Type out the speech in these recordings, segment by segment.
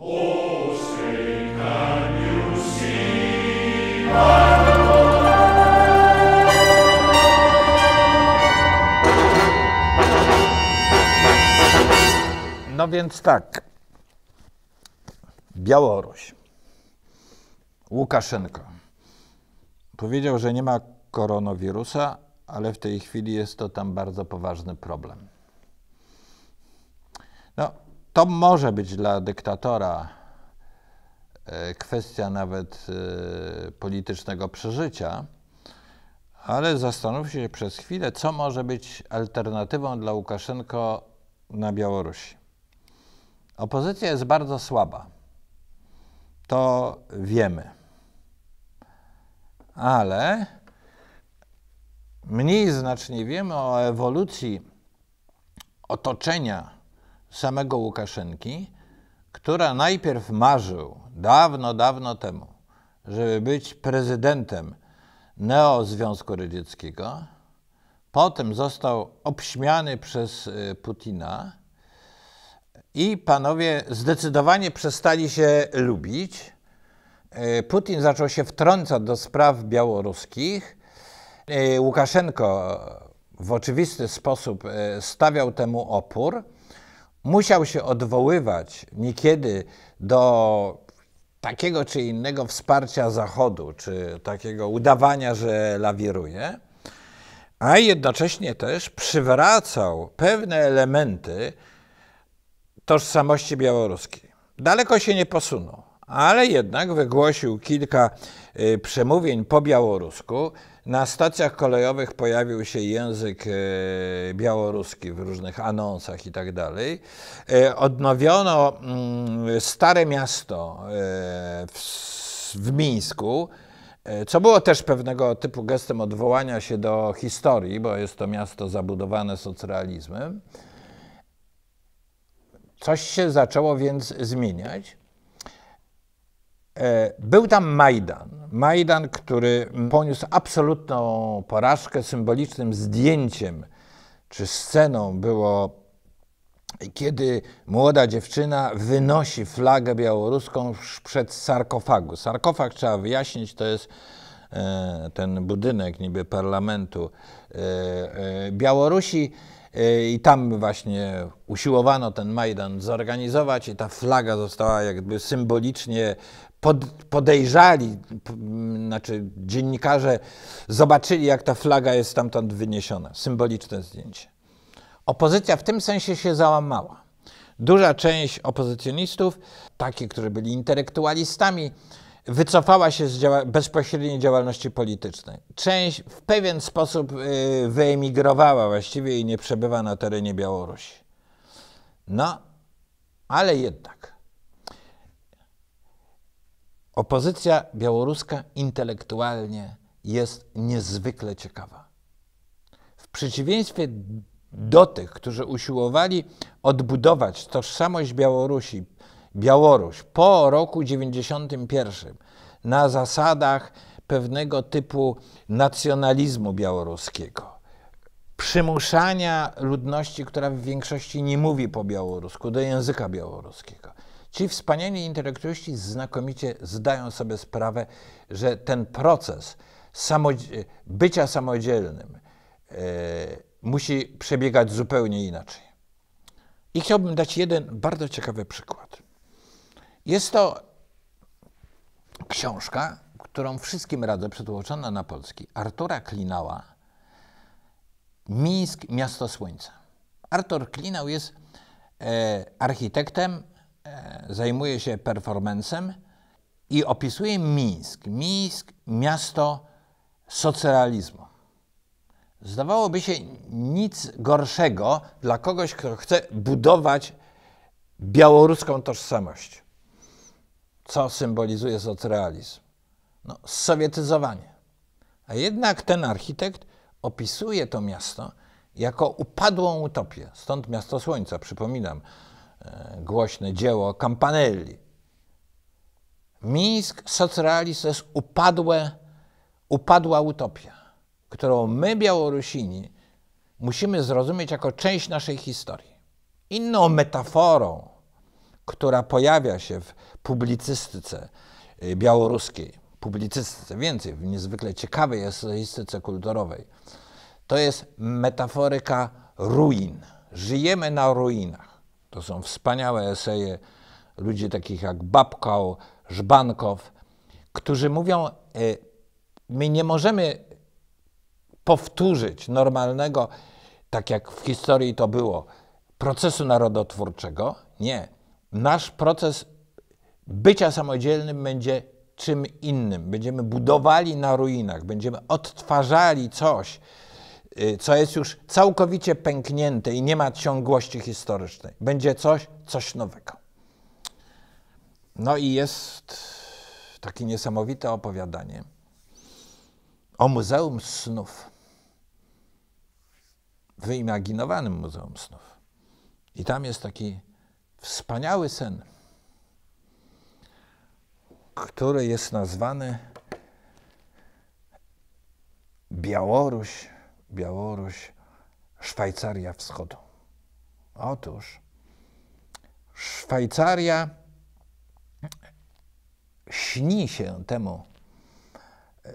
No więc tak. Białoruś. Łukaszenko powiedział, że nie ma koronawirusa, ale w tej chwili jest to tam bardzo poważny problem. No, to może być dla dyktatora e, kwestia nawet e, politycznego przeżycia, ale zastanów się przez chwilę, co może być alternatywą dla Łukaszenko na Białorusi. Opozycja jest bardzo słaba. To wiemy. Ale mniej znacznie wiemy o ewolucji otoczenia samego Łukaszenki, która najpierw marzył dawno, dawno temu, żeby być prezydentem Neo-Związku Radzieckiego. Potem został obśmiany przez y, Putina i panowie zdecydowanie przestali się lubić. Y, Putin zaczął się wtrącać do spraw białoruskich. Y, Łukaszenko w oczywisty sposób stawiał temu opór musiał się odwoływać niekiedy do takiego czy innego wsparcia Zachodu, czy takiego udawania, że lawiruje, a jednocześnie też przywracał pewne elementy tożsamości białoruskiej. Daleko się nie posunął, ale jednak wygłosił kilka y, przemówień po białorusku, na stacjach kolejowych pojawił się język e, białoruski w różnych anonsach i tak dalej. E, odnowiono mm, Stare Miasto e, w Mińsku, co było też pewnego typu gestem odwołania się do historii, bo jest to miasto zabudowane socrealizmem. Coś się zaczęło więc zmieniać. E, był tam Majdan. Majdan, który poniósł absolutną porażkę. Symbolicznym zdjęciem czy sceną było, kiedy młoda dziewczyna wynosi flagę białoruską przed sarkofagu. Sarkofag, trzeba wyjaśnić, to jest e, ten budynek niby parlamentu e, Białorusi. E, I tam właśnie usiłowano ten Majdan zorganizować i ta flaga została jakby symbolicznie pod, podejrzali, znaczy dziennikarze zobaczyli, jak ta flaga jest stamtąd wyniesiona. Symboliczne zdjęcie. Opozycja w tym sensie się załamała. Duża część opozycjonistów, takich, którzy byli intelektualistami, wycofała się z działa bezpośredniej działalności politycznej. Część w pewien sposób y, wyemigrowała właściwie i nie przebywa na terenie Białorusi. No, ale jednak. Opozycja białoruska intelektualnie jest niezwykle ciekawa. W przeciwieństwie do tych, którzy usiłowali odbudować tożsamość Białorusi Białoruś po roku 91 na zasadach pewnego typu nacjonalizmu białoruskiego przymuszania ludności, która w większości nie mówi po białorusku, do języka białoruskiego. Ci wspaniali intelektualiści znakomicie zdają sobie sprawę, że ten proces samodzi bycia samodzielnym e, musi przebiegać zupełnie inaczej. I chciałbym dać jeden bardzo ciekawy przykład. Jest to książka, którą wszystkim radzę, przetłoczona na polski, Artura Klinała, Mińsk, Miasto Słońca. Artur Klinał jest e, architektem, e, zajmuje się performancem i opisuje Mińsk. Mińsk, miasto socrealizmu. Zdawałoby się nic gorszego dla kogoś, kto chce budować białoruską tożsamość co symbolizuje socrealizm? No, sowietyzowanie. A jednak ten architekt opisuje to miasto jako upadłą utopię. Stąd Miasto Słońca, przypominam, e, głośne dzieło Campanelli. Mińsk socrealizm to jest upadłe, upadła utopia, którą my, Białorusini, musimy zrozumieć jako część naszej historii. Inną metaforą która pojawia się w publicystyce y, białoruskiej, publicystyce więcej, w niezwykle ciekawej eseistyce kulturowej, to jest metaforyka ruin. Żyjemy na ruinach. To są wspaniałe eseje ludzi takich jak Babkał, Żbankow, którzy mówią, y, my nie możemy powtórzyć normalnego, tak jak w historii to było, procesu narodotwórczego. Nie nasz proces bycia samodzielnym będzie czym innym. Będziemy budowali na ruinach, będziemy odtwarzali coś, y, co jest już całkowicie pęknięte i nie ma ciągłości historycznej. Będzie coś, coś nowego. No i jest takie niesamowite opowiadanie o Muzeum Snów. Wyimaginowanym Muzeum Snów. I tam jest taki wspaniały sen, który jest nazwany Białoruś, Białoruś, Szwajcaria Wschodu. Otóż Szwajcaria śni się temu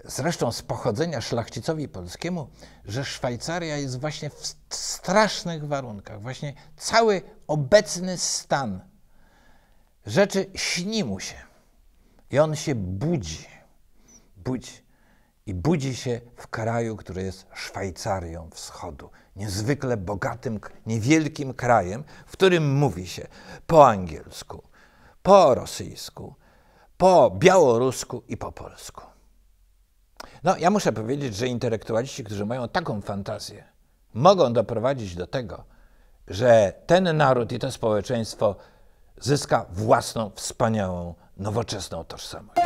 zresztą z pochodzenia szlachcicowi polskiemu, że Szwajcaria jest właśnie w strasznych warunkach. Właśnie cały obecny stan rzeczy śni mu się. I on się budzi. Budzi. I budzi się w kraju, który jest Szwajcarią Wschodu. Niezwykle bogatym, niewielkim krajem, w którym mówi się po angielsku, po rosyjsku, po białorusku i po polsku. No, ja muszę powiedzieć, że intelektualiści, którzy mają taką fantazję, mogą doprowadzić do tego, że ten naród i to społeczeństwo zyska własną, wspaniałą, nowoczesną tożsamość.